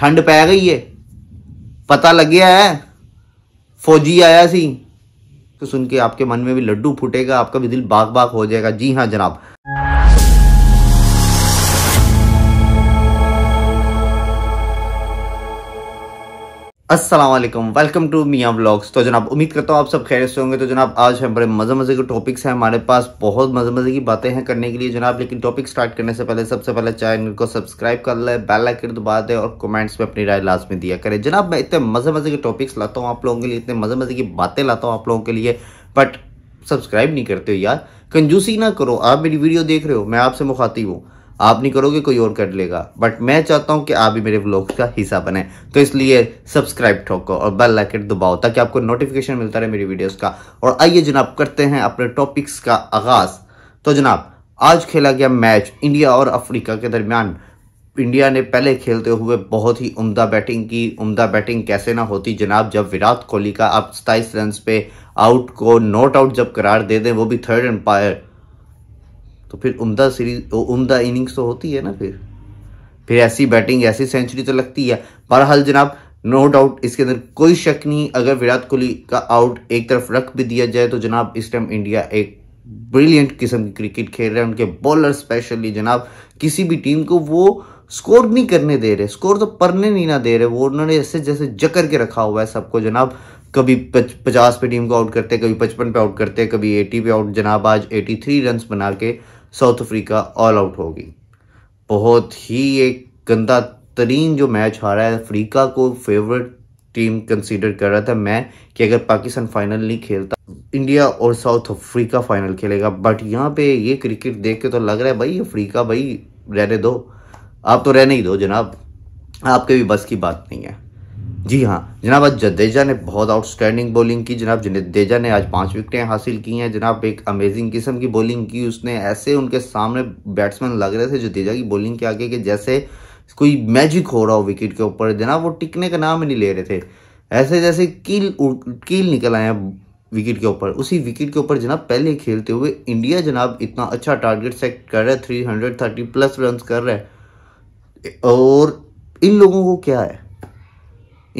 ठंड पै गई है पता लग गया है फौजी आया सी तो सुन के आपके मन में भी लड्डू फूटेगा आपका भी दिल बाग बाग हो जाएगा जी हाँ जनाब Aslam welcome to Miyan blogs तो जनाब उम्मीद करता हूँ आप सब खैर से होंगे तो जनाब आज हम बड़े मज़े मज़े के टॉपिक्स हैं हमारे पास बहुत मज़े मज़े की बातें हैं करने के लिए जनाब लेकिन टॉपिक स्टार्ट करने से पहले सबसे पहले चैनल को सब्सक्राइब कर लें बेल आइकन दबा दें और कमेंट्स में अपनी राय लाज में दिया करें जनाब मैं इतने मज़े मज़े के टॉपिक्स लाता हूँ आप लोगों के लिए इतने मज़े मज़े की बातें लाता हूँ आप लोगों के लिए बट सब्सक्राइब नहीं करते हो यार कंजूसी ना करो आप मेरी वीडियो देख रहे हो मैं आपसे मुखातिब हूँ आप नहीं करोगे कोई और कर लेगा बट मैं चाहता हूँ कि आप भी मेरे ब्लॉग का हिस्सा बने तो इसलिए सब्सक्राइब ठोको और बेल लाइकेट दबाओ ताकि आपको नोटिफिकेशन मिलता रहे मेरी वीडियोस का और आइए जनाब करते हैं अपने टॉपिक्स का आगाज तो जनाब आज खेला गया मैच इंडिया और अफ्रीका के दरमियान इंडिया ने पहले खेलते हुए बहुत ही उमदा बैटिंग की उमदा बैटिंग कैसे ना होती जनाब जब विराट कोहली का आप सताइस रन पे आउट को नॉट आउट जब करार दे दें वो भी थर्ड एम्पायर तो फिर उमदा सीरीज उमदा इनिंग्स तो होती है ना फिर फिर ऐसी बैटिंग ऐसी सेंचुरी तो लगती है बहरहाल जनाब नो डाउट इसके अंदर कोई शक नहीं अगर विराट कोहली का आउट एक तरफ रख भी दिया जाए तो जनाब इस टाइम इंडिया एक ब्रिलियंट किस्म की क्रिकेट खेल रहे हैं उनके बॉलर स्पेशली जनाब किसी भी टीम को वो स्कोर नहीं करने दे रहे स्कोर तो पढ़ने नहीं ना दे रहे वो उन्होंने ऐसे जैसे जकर के रखा हुआ है सबको जनाब कभी पचास पे टीम को आउट करते कभी पचपन पे आउट करते कभी एटी पे आउट जनाब आज एटी थ्री रन बना के साउथ अफ्रीका ऑल आउट होगी बहुत ही एक गंदा तरीन जो मैच हारा है अफ्रीका को फेवरेट टीम कंसीडर कर रहा था मैं कि अगर पाकिस्तान फाइनल नहीं खेलता इंडिया और साउथ अफ्रीका फाइनल खेलेगा बट यहाँ पे ये क्रिकेट देख के तो लग रहा है भाई अफ्रीका भाई रहने दो आप तो रहने ही दो जनाब आपके भी बस की बात नहीं है जी हाँ जनाब आज जडेजा ने बहुत आउटस्टैंडिंग बॉलिंग की जनाब जडेजा ने आज पांच विकेटें हासिल की हैं जनाब एक अमेजिंग किस्म की बॉलिंग की उसने ऐसे उनके सामने बैट्समैन लग रहे थे जडेजा की बॉलिंग के आगे के जैसे कोई मैजिक हो रहा हो विकेट के ऊपर जनाब वो टिकने का नाम ही नहीं ले रहे थे ऐसे जैसे कील कील निकल आए विकेट के ऊपर उसी विकेट के ऊपर जनाब पहले खेलते हुए इंडिया जनाब इतना अच्छा टारगेट सेट कर रहा है three hundred thirty plus run कर रहा है और इन लोगों को क्या है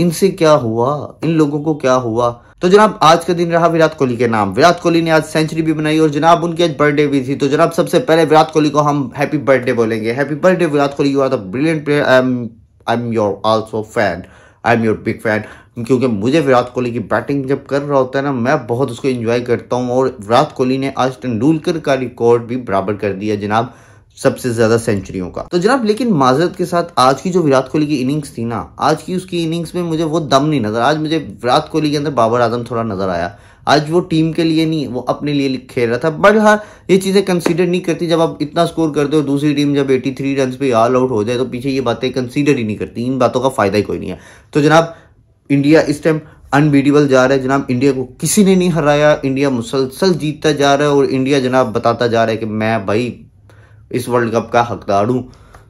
इनसे क्या हुआ इन लोगों को क्या हुआ तो जनाब आज का दिन रहा विराट कोहली के नाम विराट कोहली ने आज सेंचुरी भी बनाई और जनाब उनकी आज बर्थडे भी थी तो जनाब सबसे पहले विराट कोहली को हम हैप्पी बर्थडे बोलेंगे happy birthday Virat Kohli you are the brilliant player I am I am your also fan I am your big fan क्योंकि मुझे विराट कोहली की बैटिंग जब कर रहा होता है ना मैं बहुत उसको इंजॉय करता हूँ और विराट कोहली ने आज तेंदुलकर का रिकॉर्ड भी बराबर कर दिया जनाब सबसे ज्यादा सेंचुरियों का तो जनाब लेकिन माजरत के साथ आज की जो विराट कोहली की इनिंग्स थी ना आज की उसकी इनिंग्स में मुझे वो दम नहीं नजर आज मुझे विराट कोहली के अंदर बाबर आजम थोड़ा नजर आया आज वो टीम के लिए नहीं वो अपने लिए खेल रहा था बट हाँ ये चीज़ें कंसीडर नहीं करती जब आप इतना स्कोर करते हो दूसरी टीम जब 83 थ्री रन पे ऑल आउट हो जाए तो पीछे ये बातें कंसीडर ही नहीं करती इन बातों का फायदा ही कोई नहीं है तो जनाब इंडिया इस टाइम अनबीटेबल जा रहा है जनाब इंडिया को किसी ने नहीं हराया इंडिया मुसलसल जीतता जा रहा है और इंडिया जनाब बताता जा रहा है कि मैं भाई इस वर्ल्ड कप का हकदार हूँ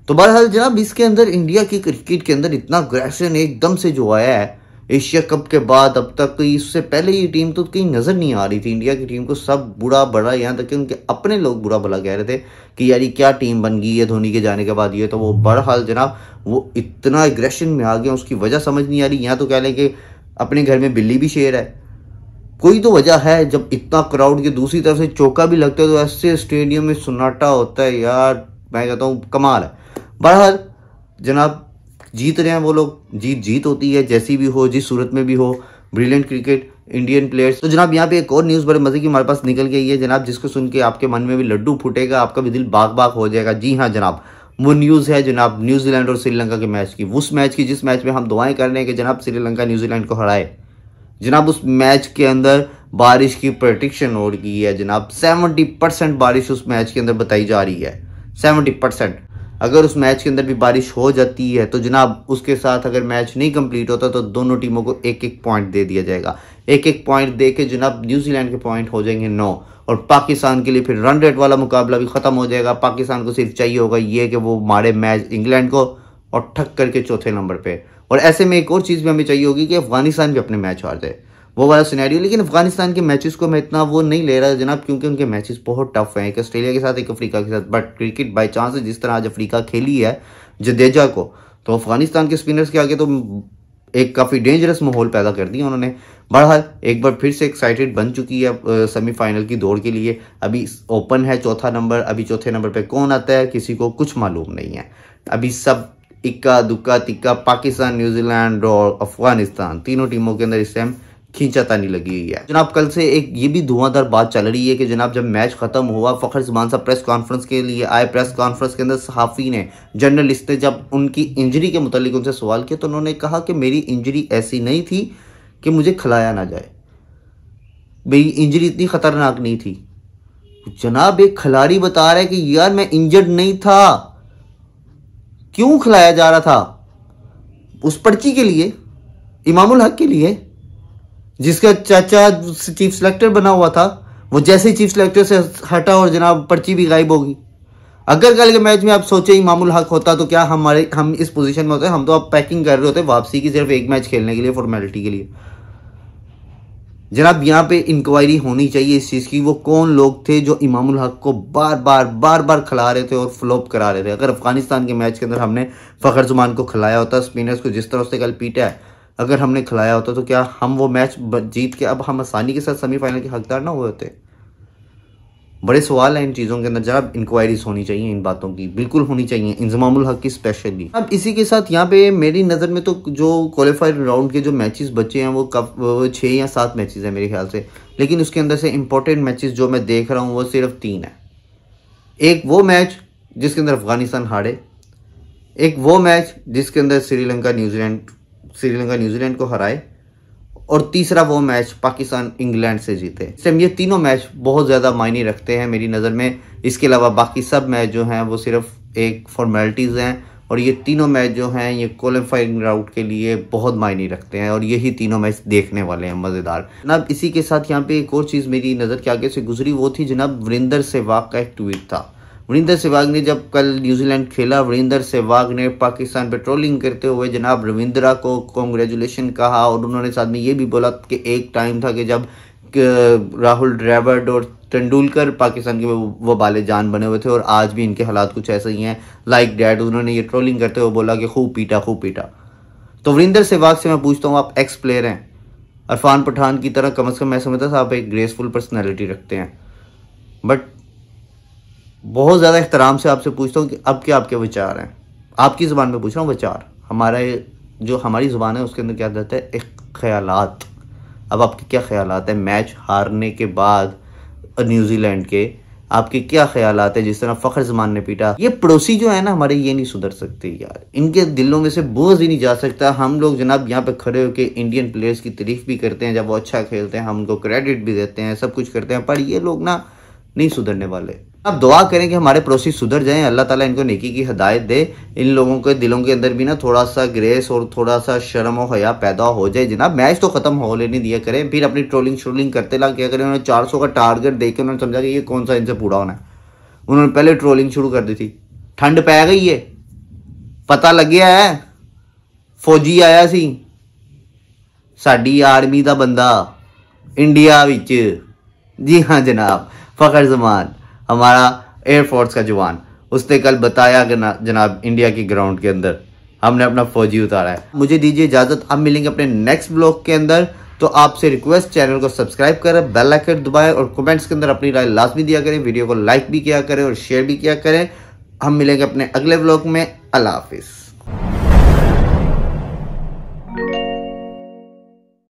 तो बहरहाल जनाब इसके अंदर इंडिया की क्रिकेट के अंदर इतना अग्रेशन एकदम से जो आया है एशिया कप के बाद अब तक तो इससे पहले ये टीम तो कहीं नज़र नहीं आ रही थी इंडिया की टीम को सब बुरा बड़ा यहाँ तक कि उनके अपने लोग बुरा भला कह रहे थे कि यार ये क्या टीम बन गई है धोनी के जाने के बाद ये तो वो बहरहाल जनाब वो इतना एग्रेशन में आ गया उसकी वजह समझ नहीं आ रही यहाँ तो कह लें कि अपने घर में बिल्ली भी शेर है कोई तो वजह है जब इतना क्राउड के दूसरी तरफ से चौका भी लगता है तो ऐसे स्टेडियम में सन्नाटा होता है यार मैं कहता हूँ कमाल है बहरहाल जनाब जीत रहे हैं वो लोग जीत जीत होती है जैसी भी हो जिस सूरत में भी हो ब्रिलियंट क्रिकेट इंडियन प्लेयर्स तो जनाब यहाँ पे एक और न्यूज़ बड़े मज़े की हमारे पास निकल गई है जनाब जिसको सुन के आपके मन में भी लड्डू फूटेगा आपका भी दिल बाग बाग हो जाएगा जी हाँ जनाब वो न्यूज़ है जनाब न्यूजीलैंड और श्रीलंका के मैच की उस मैच की जिस मैच में हम दुआएं कर रहे हैं कि जनाब श्रीलंका न्यूजीलैंड को हराए जनाब उस मैच के अंदर बारिश की प्रोटिक्शन हो रही है जनाब 70 परसेंट बारिश उस मैच के अंदर बताई जा रही है 70 परसेंट अगर उस मैच के अंदर भी बारिश हो जाती है तो जनाब उसके साथ अगर मैच नहीं कंप्लीट होता तो दोनों टीमों को एक एक पॉइंट दे दिया जाएगा एक एक पॉइंट दे के जनाब न्यूजीलैंड के पॉइंट हो जाएंगे नौ और पाकिस्तान के लिए फिर रन रेट वाला मुकाबला भी ख़त्म हो जाएगा पाकिस्तान को सिर्फ चाहिए होगा ये कि वो मारे मैच इंग्लैंड को और ठक करके चौथे नंबर पर और ऐसे में एक और चीज़ भी हमें चाहिए होगी कि अफगानिस्तान भी अपने मैच हार जाए वो वाला सिनेरियो लेकिन अफगानिस्तान के मैचेस को मैं इतना वो नहीं ले रहा जनाब क्योंकि उनके मैचेस बहुत टफ हैं एक ऑस्ट्रेलिया के साथ एक अफ्रीका के साथ बट क्रिकेट बाई चांस जिस तरह आज अफ्रीका खेली है जदेजा को तो अफगानिस्तान के स्पिनर्स के आगे तो एक काफ़ी डेंजरस माहौल पैदा कर दिया उन्होंने बहरहाल एक बार फिर से एक्साइटेड बन चुकी है सेमीफाइनल की दौड़ के लिए अभी ओपन है चौथा नंबर अभी चौथे नंबर पे कौन आता है किसी को कुछ मालूम नहीं है अभी सब इक्का दुक्का तिक्का पाकिस्तान न्यूजीलैंड और अफगानिस्तान तीनों टीमों के अंदर इस टाइम खींचातानी लगी हुई है जनाब कल से एक ये भी धुआंधार बात चल रही है कि जनाब जब मैच खत्म हुआ फखर जमान साहब प्रेस कॉन्फ्रेंस के लिए आए प्रेस कॉन्फ्रेंस के अंदर सहाफ़ी ने जर्नलिस्ट ने जब उनकी इंजरी के मतलब उनसे सवाल किया तो उन्होंने कहा कि मेरी इंजरी ऐसी नहीं थी कि मुझे खिलाया ना जाए मेरी इंजरी इतनी ख़तरनाक नहीं थी जनाब एक खिलाड़ी बता रहा है कि यार मैं इंजर्ड नहीं था क्यों खिलाया जा रहा था उस पर्ची के लिए इमामुल हक के लिए जिसका चाचा चीफ सेलेक्टर बना हुआ था वो जैसे ही चीफ सेलेक्टर से हटा और जनाब पर्ची भी गायब होगी अगर कल के मैच में आप सोचे इमामुल हक होता तो क्या हमारे हम इस पोजीशन में होते हम तो अब पैकिंग कर रहे होते वापसी की सिर्फ एक मैच खेलने के लिए फॉर्मेलिटी के लिए जनाब यहाँ पे इंक्वायरी होनी चाहिए इस चीज़ की वो कौन लोग थे जो इमामुल हक को बार बार बार बार खिला रहे थे और फ्लॉप करा रहे थे अगर अफगानिस्तान के मैच के अंदर हमने फ़खर जुमान को खिलाया होता स्पिनर्स को जिस तरह से कल पीटा है अगर हमने खिलाया होता तो क्या हम वो मैच जीत के अब हम आसानी के साथ सेमीफाइनल के हकदार ना हुए होते बड़े सवाल हैं इन चीज़ों के अंदर जरा इंक्वायरीज होनी चाहिए इन बातों की बिल्कुल होनी चाहिए इंजमाम हक की स्पेशली अब इसी के साथ यहाँ पे मेरी नज़र में तो जो क्वालिफाइड राउंड के जो मैचेस बचे हैं वो कब छः या सात मैचेस हैं मेरे ख्याल से लेकिन उसके अंदर से इंपॉर्टेंट मैचेस जो मैं देख रहा हूँ वो सिर्फ तीन है एक वो मैच जिसके अंदर अफगानिस्तान हारे एक वो मैच जिसके अंदर श्रीलंका न्यूजीलैंड श्रीलंका न्यूजीलैंड को हराए और तीसरा वो मैच पाकिस्तान इंग्लैंड से जीते सेम ये तीनों मैच बहुत ज़्यादा मायने रखते हैं मेरी नज़र में इसके अलावा बाकी सब मैच जो हैं वो सिर्फ एक फॉर्मेलिटीज़ हैं और ये तीनों मैच जो हैं ये क्वालिफाइंग राउट के लिए बहुत मायने रखते हैं और यही तीनों मैच देखने वाले हैं मज़ेदार जनाब इसी के साथ यहाँ पे एक और चीज़ मेरी नज़र के आगे से गुजरी वो थी जनाब वरिंदर सहवाग का एक ट्वीट था वरिंदर सहवाग ने जब कल न्यूजीलैंड खेला वरिंदर सहवाग ने पाकिस्तान पर ट्रोलिंग करते हुए जनाब रविंद्रा को कॉन्ग्रेचुलेशन कहा और उन्होंने साथ में ये भी बोला कि एक टाइम था कि जब राहुल ड्राइवर्ड और तेंडुलकर पाकिस्तान के वो बाले जान बने हुए थे और आज भी इनके हालात कुछ ऐसे ही हैं लाइक डैड उन्होंने ये ट्रोलिंग करते हुए बोला कि खूब पीटा खूब पीटा तो वरिंदर सहवाग से मैं पूछता हूँ आप एक्स प्लेयर हैं अरफान पठान की तरह कम अज़ कम मैं समझता था आप एक ग्रेसफुल पर्सनैलिटी रखते हैं बट बहुत ज़्यादा एहतराम से आपसे पूछता हूँ कि अब क्या आपके विचार हैं आपकी ज़ुबान में पूछ रहा हूँ विचार हमारे जो हमारी ज़ुबान है उसके अंदर क्या रहता है एक ख्याल अब आपके क्या ख्याल हैं मैच हारने के बाद न्यूजीलैंड के आपके क्या ख्याल है जिस तरह फख्र जमान ने पीटा ये पड़ोसी जो है ना हमारे ये नहीं सुधर सकते यार इनके दिलों में से बोझ ही नहीं जा सकता हम लोग जनाब यहाँ पे खड़े होकर इंडियन प्लेयर्स की तारीफ भी करते हैं जब वो अच्छा खेलते हैं हम उनको क्रेडिट भी देते हैं सब कुछ करते हैं पर ये लोग ना नहीं सुधरने वाले आप दुआ करें कि हमारे पड़ोसी सुधर जाएं अल्लाह ताला इनको नेकी की हदायत दे इन लोगों के दिलों के अंदर भी ना थोड़ा सा ग्रेस और थोड़ा सा शर्म और हया पैदा हो जाए जनाब मैच तो खत्म हो लेने दिया करें फिर अपनी ट्रोलिंग श्रोलिंग करते ला क्या करें उन्होंने 400 का टारगेट दे के उन्होंने समझा कि ये कौन सा इनसे पूरा होना है उन्होंने पहले ट्रोलिंग शुरू कर दी थी ठंड पै गई है पता लग गया है फौजी आया सी साडी आर्मी का बंदा इंडिया जी हाँ जनाब फखर जमान हमारा एयरफोर्स का जवान उसने कल बताया कि जनाब इंडिया की ग्राउंड के अंदर हमने अपना फौजी उतारा है मुझे दीजिए इजाज़त हम मिलेंगे अपने नेक्स्ट ब्लॉग के अंदर तो आपसे रिक्वेस्ट चैनल को सब्सक्राइब करें बेल आइकन दबाएं और कमेंट्स के अंदर अपनी राय लाजमी दिया करें वीडियो को लाइक भी किया करें और शेयर भी किया करें हम मिलेंगे अपने अगले ब्लॉग में अल्लाह हाफिज़